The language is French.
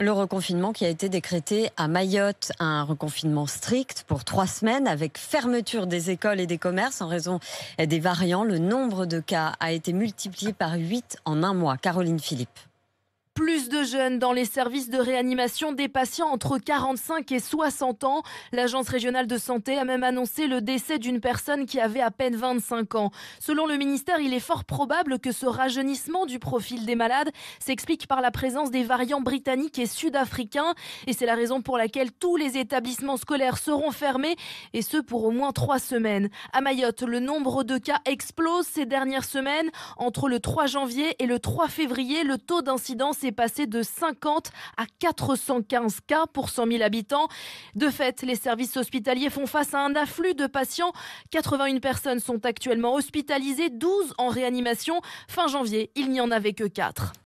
Le reconfinement qui a été décrété à Mayotte, un reconfinement strict pour trois semaines avec fermeture des écoles et des commerces en raison des variants. Le nombre de cas a été multiplié par huit en un mois. Caroline Philippe de jeunes dans les services de réanimation des patients entre 45 et 60 ans. L'Agence régionale de santé a même annoncé le décès d'une personne qui avait à peine 25 ans. Selon le ministère, il est fort probable que ce rajeunissement du profil des malades s'explique par la présence des variants britanniques et sud-africains. Et c'est la raison pour laquelle tous les établissements scolaires seront fermés, et ce pour au moins trois semaines. À Mayotte, le nombre de cas explose ces dernières semaines. Entre le 3 janvier et le 3 février, le taux d'incidence est passé de 50 à 415 cas pour 100 000 habitants. De fait, les services hospitaliers font face à un afflux de patients. 81 personnes sont actuellement hospitalisées, 12 en réanimation. Fin janvier, il n'y en avait que 4.